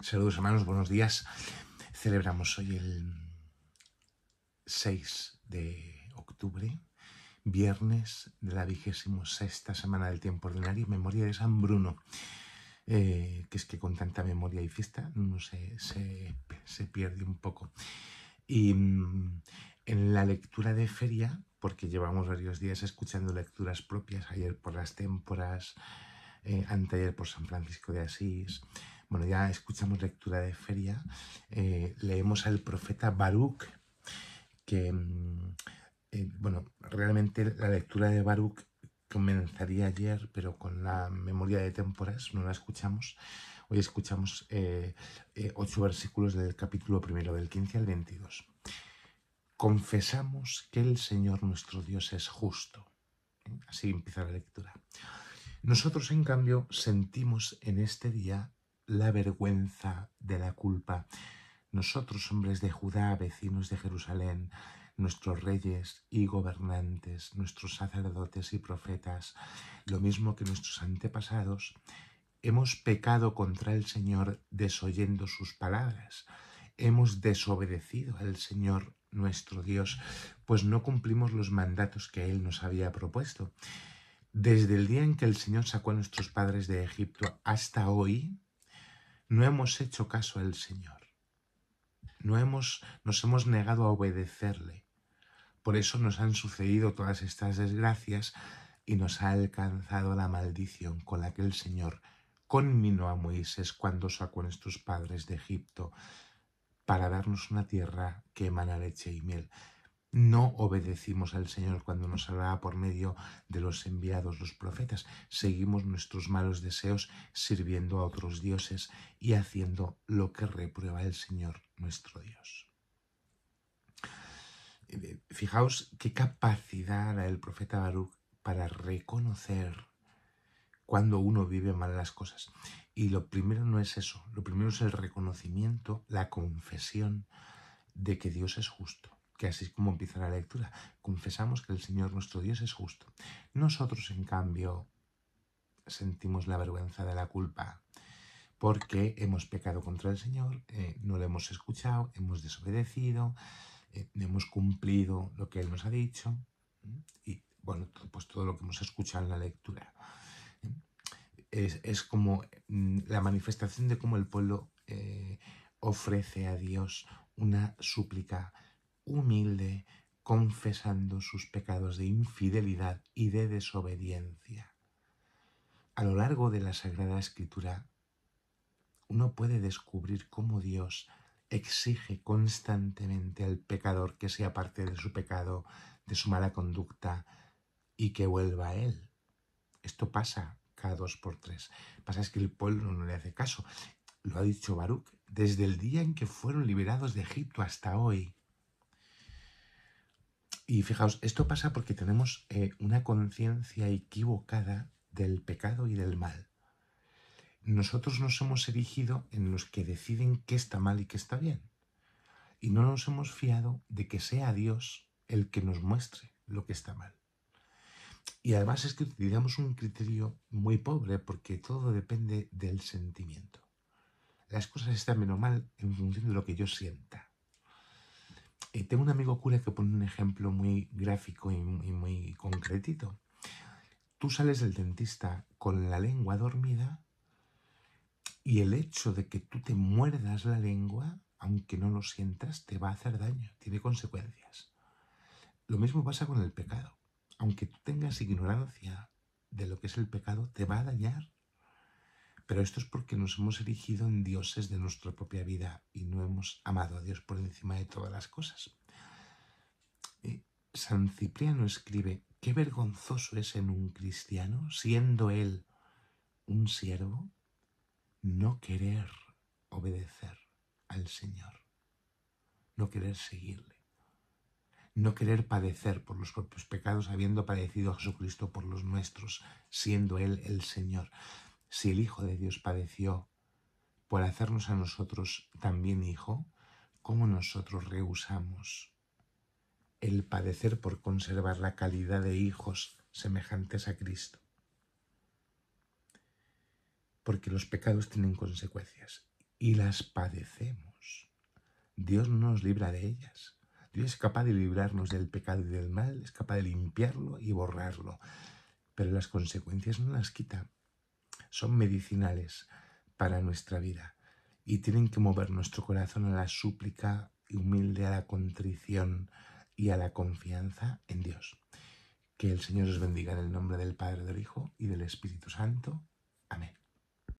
Saludos hermanos, buenos días. Celebramos hoy el 6 de octubre, viernes de la 26 sexta semana del tiempo ordinario, memoria de San Bruno. Eh, que es que con tanta memoria y fiesta no se, pierde un poco. Y mm, en la lectura de feria, porque llevamos varios días escuchando lecturas propias, ayer por las témporas, eh, anteayer por San Francisco de Asís, bueno, ya escuchamos lectura de feria. Eh, leemos al profeta Baruch, que, mm, eh, bueno, realmente la lectura de Baruch comenzaría ayer, pero con la memoria de temporas no la escuchamos. Hoy escuchamos eh, ocho versículos del capítulo primero, del 15 al 22. Confesamos que el Señor nuestro Dios es justo. Así empieza la lectura. Nosotros, en cambio, sentimos en este día la vergüenza de la culpa. Nosotros, hombres de Judá, vecinos de Jerusalén, nuestros reyes y gobernantes, nuestros sacerdotes y profetas, lo mismo que nuestros antepasados, hemos pecado contra el Señor desoyendo sus palabras. Hemos desobedecido al Señor nuestro Dios, pues no cumplimos los mandatos que Él nos había propuesto. Desde el día en que el Señor sacó a nuestros padres de Egipto hasta hoy, no hemos hecho caso al Señor. No hemos, nos hemos negado a obedecerle. Por eso nos han sucedido todas estas desgracias y nos ha alcanzado la maldición con la que el Señor conminó a Moisés cuando sacó a nuestros padres de Egipto para darnos una tierra que emana leche y miel. No obedecimos al Señor cuando nos hablaba por medio de los enviados, los profetas. Seguimos nuestros malos deseos sirviendo a otros dioses y haciendo lo que reprueba el Señor nuestro Dios. Eh, fijaos qué capacidad da el profeta Baruch para reconocer cuando uno vive mal las cosas. Y lo primero no es eso, lo primero es el reconocimiento, la confesión de que Dios es justo que así como empieza la lectura, confesamos que el Señor nuestro Dios es justo. Nosotros, en cambio, sentimos la vergüenza de la culpa, porque hemos pecado contra el Señor, eh, no lo hemos escuchado, hemos desobedecido, eh, no hemos cumplido lo que Él nos ha dicho, y bueno, pues todo lo que hemos escuchado en la lectura. Es, como mm, la manifestación de cómo el pueblo eh, ofrece a Dios una súplica humilde, confesando sus pecados de infidelidad y de desobediencia. A lo largo de la Sagrada Escritura, uno puede descubrir cómo Dios exige constantemente al pecador que se aparte de su pecado, de su mala conducta, y que vuelva a Él. Esto pasa cada dos por tres. Pasa es que el pueblo no le hace caso. Lo ha dicho Baruch, desde el día en que fueron liberados de Egipto hasta hoy, y fijaos, esto pasa porque tenemos eh, una conciencia equivocada del pecado y del mal. Nosotros nos hemos erigido en los que deciden qué está mal y qué está bien. Y no nos hemos fiado de que sea Dios el que nos muestre lo que está mal. Y además es que utilizamos un criterio muy pobre porque todo depende del sentimiento. Las cosas están menos mal en función de lo que yo sienta tengo un amigo cura que pone un ejemplo muy gráfico y, y muy concretito. Tú sales del dentista con la lengua dormida y el hecho de que tú te muerdas la lengua, aunque no lo sientas, te va a hacer daño, tiene consecuencias. Lo mismo pasa con el pecado. Aunque tú tengas ignorancia de lo que es el pecado, te va a dañar. Pero esto es porque nos hemos erigido en dioses de nuestra propia vida y no hemos amado a Dios por encima de todas las cosas. San Cipriano escribe, qué vergonzoso es en un cristiano, siendo él un siervo, no querer obedecer al Señor, no querer seguirle, no querer padecer por los propios pecados, habiendo padecido a Jesucristo por los nuestros, siendo Él el Señor. Si el Hijo de Dios padeció por hacernos a nosotros también hijo, ¿cómo nosotros rehusamos el padecer por conservar la calidad de hijos semejantes a Cristo? Porque los pecados tienen consecuencias y las padecemos. Dios no nos libra de ellas. Dios es capaz de librarnos del pecado y del mal, es capaz de limpiarlo y borrarlo, pero las consecuencias no las quita son medicinales para nuestra vida y tienen que mover nuestro corazón a la súplica y humilde, a la contrición y a la confianza en Dios. Que el Señor os bendiga en el nombre del Padre, del Hijo y del Espíritu Santo. Amén.